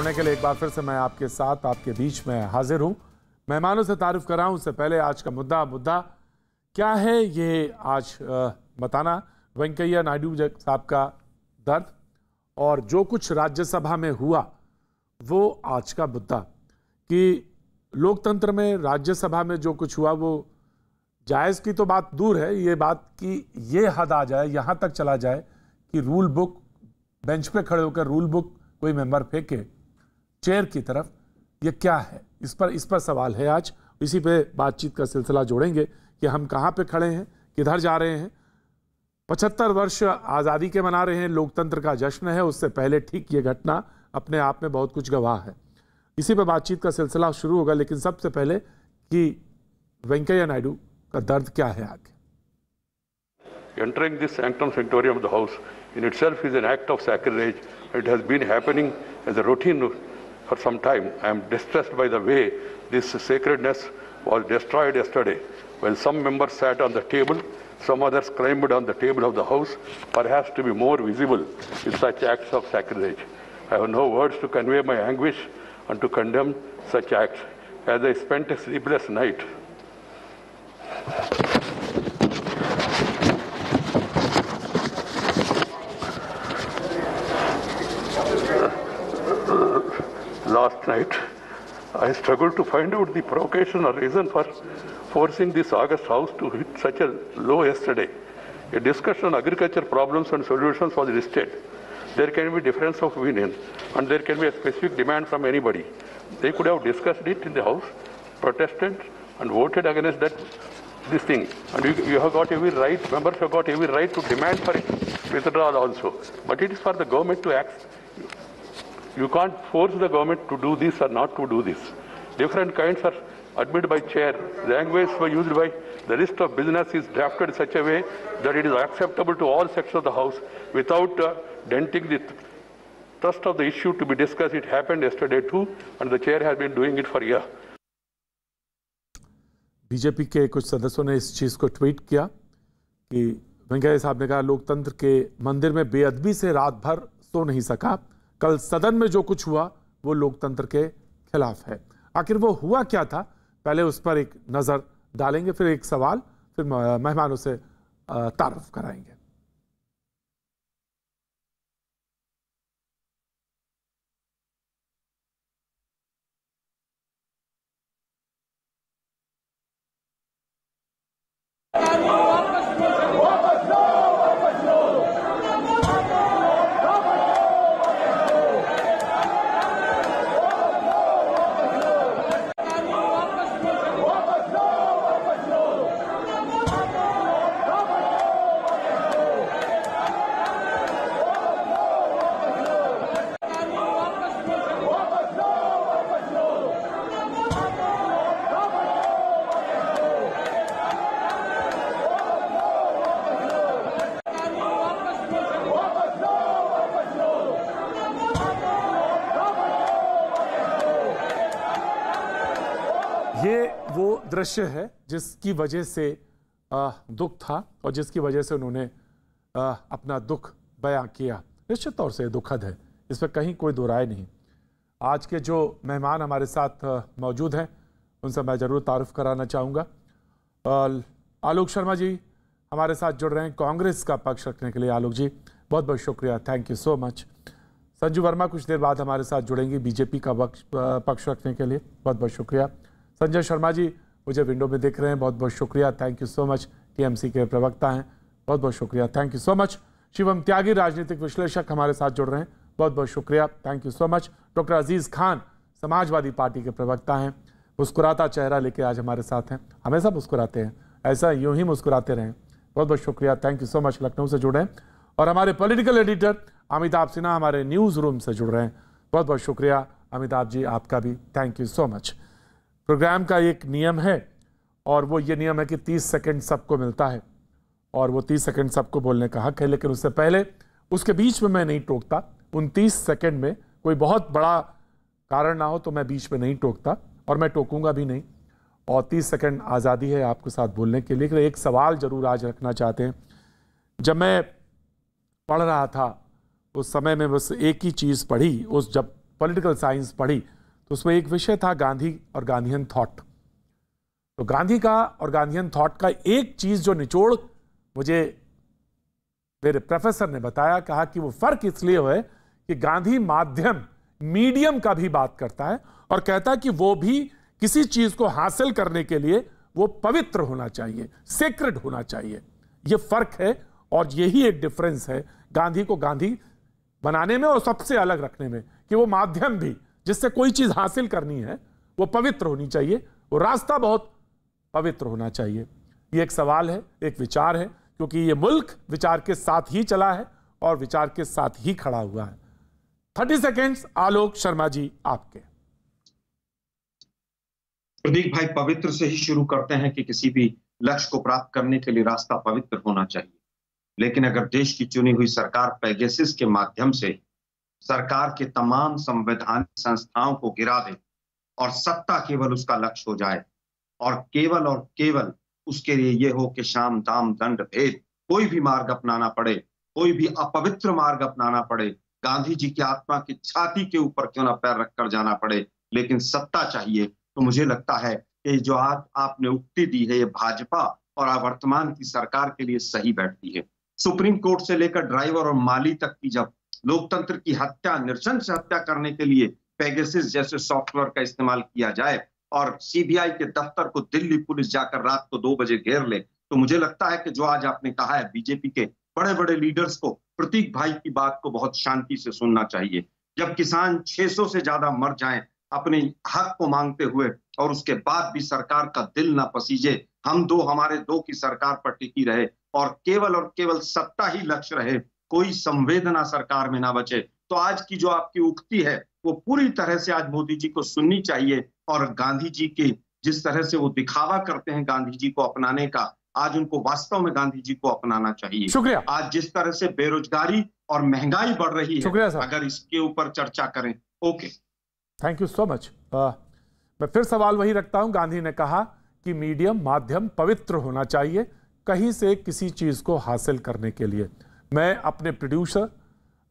छोड़ने के लिए एक बार फिर से मैं आपके साथ आपके बीच में हाजिर हूं मेहमानों से तारुफ कर रहा हूं उससे पहले आज का मुद्दा मुद्दा क्या है ये आज बताना वेंकैया नायडू साहब का दर्द और जो कुछ राज्यसभा में हुआ वो आज का मुद्दा कि लोकतंत्र में राज्यसभा में जो कुछ हुआ वो जायज़ की तो बात दूर है ये बात कि ये हद आ जाए यहाँ तक चला जाए कि रूल बुक बेंच पे खड़े होकर रूल बुक कोई मेंबर फेंके चेयर की तरफ ये क्या है इस पर इस पर सवाल है आज इसी पे बातचीत का सिलसिला जोड़ेंगे कि हम कहाँ पे खड़े हैं किधर जा रहे हैं पचहत्तर वर्ष आज़ादी के मना रहे हैं लोकतंत्र का जश्न है उससे पहले ठीक ये घटना अपने आप में बहुत कुछ गवाह है इसी पे बातचीत का सिलसिला शुरू होगा लेकिन सबसे पहले कि वेंकैया नायडू का दर्द क्या है आगे Entering this sanctum sanctorum of the house in itself is an act of sacrilege. It has been happening as a routine for some time. I am distressed by the way this sacredness was destroyed yesterday when some members sat on the table, some others climbed on the table of the house, perhaps to be more visible in such acts of sacrilege. I have no words to convey my anguish and to condemn such acts as I spent a sleepless night. last night, I struggled to find out the provocation or reason for forcing this August House to hit such a low yesterday. A discussion on agriculture problems and solutions was state. There can be difference of opinion, and there can be a specific demand from anybody. They could have discussed it in the House, protested, and voted against that this thing. And you, you have got every right, members have got every right to demand for it, withdrawal also. But it is for the government to act you can't force the government to do this or not to do this. Different kinds are admitted by chair. Language used by the list of business is drafted such a way that it is acceptable to all sections of the House without uh, denting the thrust of the issue to be discussed. It happened yesterday too, and the chair has been doing it for a year. BJP के कुछ सदस्यों ने इस चीज़ को tweet किया कि वेंकैया साहब ने कहा लोकतंत्र के मंदिर में बेअदबी से रात भर सो नहीं सका कल सदन में जो कुछ हुआ वो लोकतंत्र के खिलाफ है आखिर वो हुआ क्या था पहले उस पर एक नज़र डालेंगे फिर एक सवाल फिर मेहमानों से तारफ कराएंगे दृश्य है जिसकी वजह से दुख था और जिसकी वजह से उन्होंने अपना दुख बयां किया निश्चित तौर से दुखद है इस पर कहीं कोई दो राय नहीं आज के जो मेहमान हमारे साथ मौजूद हैं उनसे मैं ज़रूर तारुफ कराना चाहूँगा आलोक शर्मा जी हमारे साथ जुड़ रहे हैं कांग्रेस का पक्ष रखने के लिए आलोक जी बहुत बहुत शुक्रिया thank you so much Sanju Verma कुछ देर बाद हमारे साथ जुड़ेंगे बीजेपी का पक्ष रखने के लिए बहुत बहुत शुक्रिया संजय शर्मा जी मुझे विंडो में देख रहे हैं बहुत बहुत शुक्रिया thank you so much TMC के प्रवक्ता हैं बहुत बहुत शुक्रिया thank you so much Shivam Tyagi राजनीतिक विश्लेषक हमारे साथ जुड़ रहे हैं बहुत बहुत शुक्रिया thank you so much doctor Aziz Khan Samajwadi party के प्रवक्ता हैं मुस्कुराता चेहरा लेके आज हमारे साथ हैं हमेशा मुस्कुराते हैं ऐसा यूं ही मुस्कुराते रहें बहुत बहुत शुक्रिया thank you so much Lucknow से जुड़े और हमारे पॉलिटिकल एडिटर अमिताभ सिन्हा हमारे न्यूज़ रूम से जुड़ रहे हैं बहुत बहुत शुक्रिया अमिताभ जी आपका भी thank you so much program का एक नियम है और वो ये नियम है कि तीस सेकेंड सबको मिलता है और वो तीस सेकेंड सबको बोलने का हक है लेकिन उससे पहले उसके बीच में मैं नहीं टोकता उन तीस सेकेंड में कोई बहुत बड़ा कारण ना हो तो मैं बीच में नहीं टोकता और मैं टोकूंगा भी नहीं और तीस सेकेंड आज़ादी है आपके साथ बोलने के लिए एक सवाल ज़रूर आज रखना चाहते हैं जब मैं पढ़ रहा था उस समय में बस एक ही चीज़ पढ़ी उस जब पॉलिटिकल साइंस पढ़ी तो उसमें एक विषय था गांधी और गांधीन थाट तो गांधी का और गांधीन थॉट का एक चीज़ जो निचोड़ मुझे मेरे प्रोफेसर ने बताया कहा कि वो फर्क इसलिए है कि गांधी माध्यम मीडियम का भी बात करता है और कहता है कि वो भी किसी चीज को हासिल करने के लिए वो पवित्र होना चाहिए सेक्रेट होना चाहिए ये फर्क है और यही एक डिफरेंस है गांधी को गांधी बनाने में और सबसे अलग रखने में कि वो माध्यम भी जिससे कोई चीज हासिल करनी है वो पवित्र होनी चाहिए वो रास्ता बहुत पवित्र होना चाहिए ये एक सवाल है एक विचार है क्योंकि ये मुल्क विचार के साथ ही चला है और विचार के साथ ही खड़ा हुआ है थर्टी सेकेंड्स आलोक शर्मा जी आपके प्रदीप भाई पवित्र से ही शुरू करते हैं कि किसी भी लक्ष्य को प्राप्त करने के लिए रास्ता पवित्र होना चाहिए लेकिन अगर देश की चुनी हुई सरकार पैगेसिस के माध्यम से सरकार के तमाम संवैधानिक संस्थाओं को गिरा दे और सत्ता केवल उसका लक्ष्य हो जाए और केवल और केवल उसके लिए ये हो कि शाम दाम दंड भेद कोई भी मार्ग अपनाना पड़े कोई भी अपवित्र मार्ग अपनाना पड़े गांधी जी की आत्मा की छाती के ऊपर क्यों ना पैर रखकर जाना पड़े लेकिन सत्ता चाहिए तो मुझे लगता है कि जो आज आपने उक्ति दी है ये भाजपा और वर्तमान की सरकार के लिए सही बैठती है सुप्रीम कोर्ट से लेकर ड्राइवर और माली तक की जब लोकतंत्र की हत्या निर्जन से हत्या करने के लिए पेगेसिस जैसे सॉफ्टवेयर का इस्तेमाल किया जाए और सीबीआई के दफ्तर को दिल्ली पुलिस जाकर रात को दो बजे घेर ले तो मुझे लगता है कि जो आज आपने कहा है बीजेपी के बड़े बड़े लीडर्स को प्रतीक भाई की बात को बहुत शांति से सुनना चाहिए जब किसान 600 से ज्यादा मर जाएं अपने हक को मांगते हुए और उसके बाद भी सरकार का दिल ना पसीजे हम दो हमारे दो की सरकार पर टिकी रहे और केवल और केवल सत्ता ही लक्ष्य रहे कोई संवेदना सरकार में ना बचे तो आज की जो आपकी उक्ति है वो पूरी तरह से आज मोदी जी को सुननी चाहिए और गांधी जी के जिस तरह से वो दिखावा करते हैं गांधी जी को अपनाने का आज उनको वास्तव में गांधी जी को अपनाना चाहिए शुक्रिया आज जिस तरह से बेरोजगारी और महंगाई बढ़ रही है शुक्रिया अगर इसके ऊपर चर्चा करें okay thank you so much मैं फिर सवाल वही रखता हूं गांधी ने कहा कि मीडियम माध्यम पवित्र होना चाहिए कहीं से किसी चीज को हासिल करने के लिए मैं अपने प्रोड्यूसर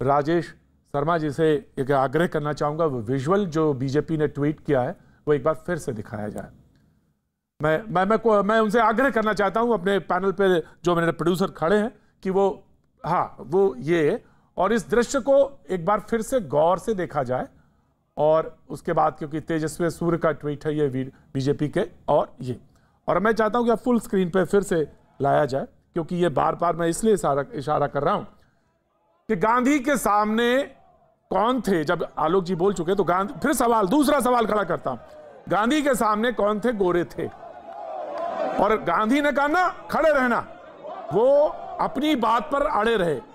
राजेश शर्मा जी से एक आग्रह करना चाहूँगा वो विजुअल जो बीजेपी ने ट्वीट किया है वो एक बार फिर से दिखाया जाए मैं मैं मैं को, मैं उनसे आग्रह करना चाहता हूँ अपने पैनल पे जो मेरे प्रोड्यूसर खड़े हैं कि वो हाँ वो ये और इस दृश्य को एक बार फिर से गौर से देखा जाए और उसके बाद क्योंकि तेजस्वी सूर्य का ट्वीट है ये बीजेपी के और ये और मैं चाहता हूँ कि अब फुल स्क्रीन पे फिर से लाया जाए क्योंकि ये बार बार मैं इसलिए इशारा इशारा कर रहा हूँ कि गांधी के सामने कौन थे जब आलोक जी बोल चुके तो गांधी फिर सवाल दूसरा सवाल खड़ा करता हूं गांधी के सामने कौन थे गोरे थे और गांधी ने कहा ना खड़े रहना वो अपनी बात पर अड़े रहे